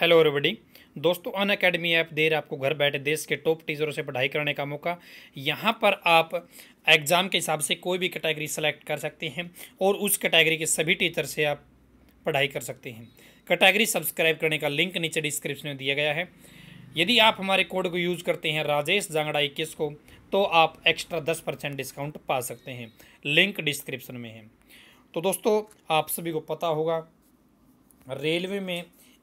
hello everybody दोस्तों अन academy app देर आपको घर बैठे देश के टॉप टीचरों से पढ़ाई करने का मौका यहाँ पर आप एग्ज़ाम के हिसाब से कोई भी कैटेगरी सेलेक्ट कर सकते हैं और उस कैटेगरी के सभी टीचर से आप पढ़ाई कर सकते हैं कैटेगरी सब्सक्राइब करने का लिंक नीचे डिस्क्रिप्शन में दिया गया है यदि आप हमारे कोड को यूज़ करते हैं राजेश जांगड़ा इक्कीस को तो आप एक्स्ट्रा दस परसेंट डिस्काउंट पा सकते हैं लिंक डिस्क्रिप्शन में है तो दोस्तों आप सभी को पता होगा रेलवे में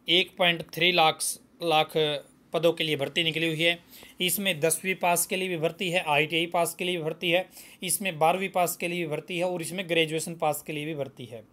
एक पॉइंट थ्री लाख लाख पदों के लिए भर्ती निकली हुई है इसमें दसवीं पास के लिए भी भर्ती है आईटीआई पास के लिए भी भर्ती है इसमें बारहवीं पास के लिए भी भर्ती है और इसमें ग्रेजुएशन पास के लिए भी भर्ती है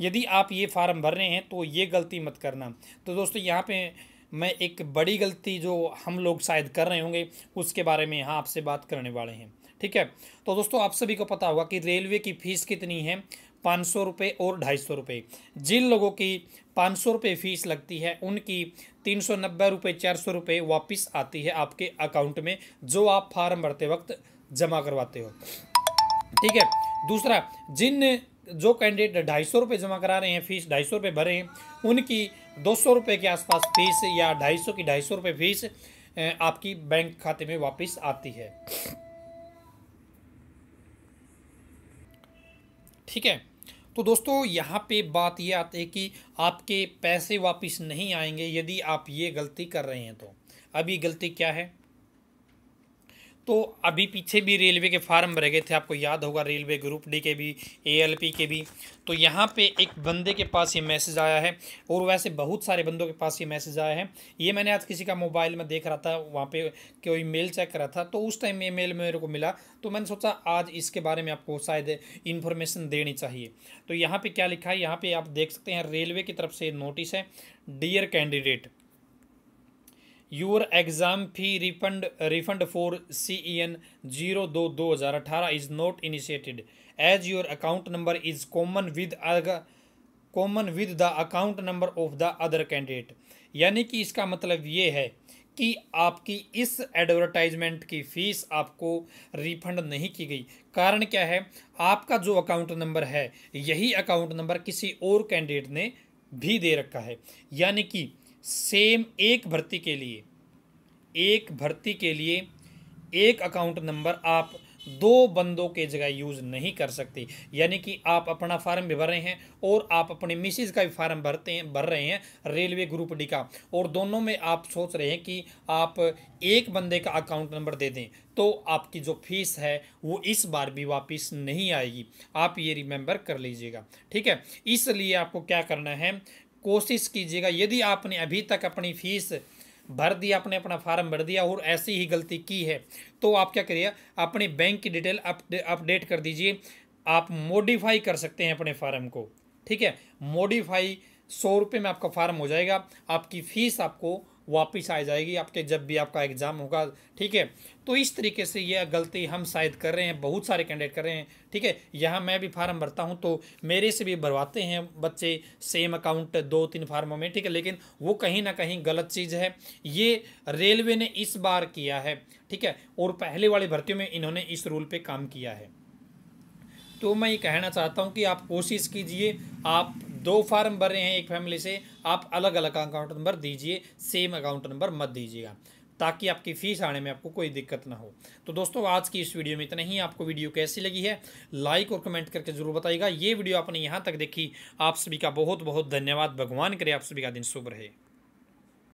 यदि आप ये फार्म भर रहे हैं तो ये गलती मत करना तो दोस्तों यहाँ पर मैं एक बड़ी गलती जो हम लोग शायद कर रहे होंगे उसके बारे में यहाँ आपसे बात करने वाले हैं ठीक है तो दोस्तों आप सभी को पता होगा कि रेलवे की फ़ीस कितनी है पाँच सौ रुपये और ढाई सौ रुपये जिन लोगों की पाँच सौ रुपये फ़ीस लगती है उनकी तीन सौ नब्बे रुपये चार सौ रुपये वापस आती है आपके अकाउंट में जो आप फार्म भरते वक्त जमा करवाते हो ठीक है दूसरा जिन जो कैंडिडेट ढाई सौ रुपये जमा करा रहे हैं फीस ढाई सौ रुपये भरे हैं उनकी दो सौ रुपये के आसपास फीस या ढाई सौ की ढाई सौ रुपये फीस आपकी बैंक खाते में वापस आती है ठीक है तो दोस्तों यहाँ पे बात ये आती है कि आपके पैसे वापस नहीं आएंगे यदि आप ये गलती कर रहे हैं तो अब ये गलती क्या है तो अभी पीछे भी रेलवे के फार्म भरे गए थे आपको याद होगा रेलवे ग्रुप डी के भी एएलपी के भी तो यहाँ पे एक बंदे के पास ये मैसेज आया है और वैसे बहुत सारे बंदों के पास ये मैसेज आया है ये मैंने आज किसी का मोबाइल में देख रहा था वहाँ पे कोई मेल चेक करा था तो उस टाइम ये मेल मेरे को मिला तो मैंने सोचा आज इसके बारे में आपको शायद इन्फॉर्मेशन देनी चाहिए तो यहाँ पर क्या लिखा है यहाँ पर आप देख सकते हैं रेलवे की तरफ से नोटिस है dear candidate your exam fee refund refund for C E N zero दो दो हज़ार अठारह is not initiated as your account number is common with common with the account number of the other candidate यानी कि इसका मतलब ये है कि आपकी इस एडवर्टाइजमेंट की फ़ीस आपको रिफंड नहीं की गई कारण क्या है आपका जो अकाउंट नंबर है यही अकाउंट नंबर किसी और कैंडिडेट ने भी दे रखा है यानी कि सेम एक भर्ती के लिए एक भर्ती के लिए एक अकाउंट नंबर आप दो बंदों के जगह यूज़ नहीं कर सकते यानी कि आप अपना फार्म भी भर रहे हैं और आप अपने मिसिज का भी फार्म भरते हैं भर रहे हैं रेलवे ग्रुप डी का और दोनों में आप सोच रहे हैं कि आप एक बंदे का अकाउंट नंबर दे दें तो आपकी जो फीस है वो इस बार भी वापस नहीं आएगी आप ये रिमेंबर कर लीजिएगा ठीक है इसलिए आपको क्या करना है कोशिश कीजिएगा यदि आपने अभी तक अपनी फीस भर दिया आपने अपना फार्म भर दिया और ऐसी ही गलती की है तो आप क्या करिए अपने बैंक की डिटेल अपडेट कर दीजिए आप मॉडिफाई कर सकते हैं अपने फार्म को ठीक है मॉडिफाई सौ रुपये में आपका फार्म हो जाएगा आपकी फ़ीस आपको वापस आ जाएगी आपके जब भी आपका एग्ज़ाम होगा ठीक है तो इस तरीके से ये गलती हम शायद कर रहे हैं बहुत सारे कैंडिडेट कर रहे हैं ठीक है यहाँ मैं भी फार्म भरता हूँ तो मेरे से भी भरवाते हैं बच्चे सेम अकाउंट दो तीन फार्मों में ठीक है लेकिन वो कहीं ना कहीं गलत चीज़ है ये रेलवे ने इस बार किया है ठीक है और पहले वाली भर्तियों में इन्होंने इस रूल पर काम किया है तो मैं ये कहना चाहता हूँ कि आप कोशिश कीजिए आप दो फार्म भर रहे हैं एक फैमिली से आप अलग अलग अकाउंट नंबर दीजिए सेम अकाउंट नंबर मत दीजिएगा ताकि आपकी फ़ीस आने में आपको कोई दिक्कत ना हो तो दोस्तों आज की इस वीडियो में इतना ही आपको वीडियो कैसी लगी है लाइक और कमेंट करके ज़रूर बताइएगा ये वीडियो आपने यहाँ तक देखी आप सभी का बहुत बहुत धन्यवाद भगवान करे आप सभी का दिन शुभ रहे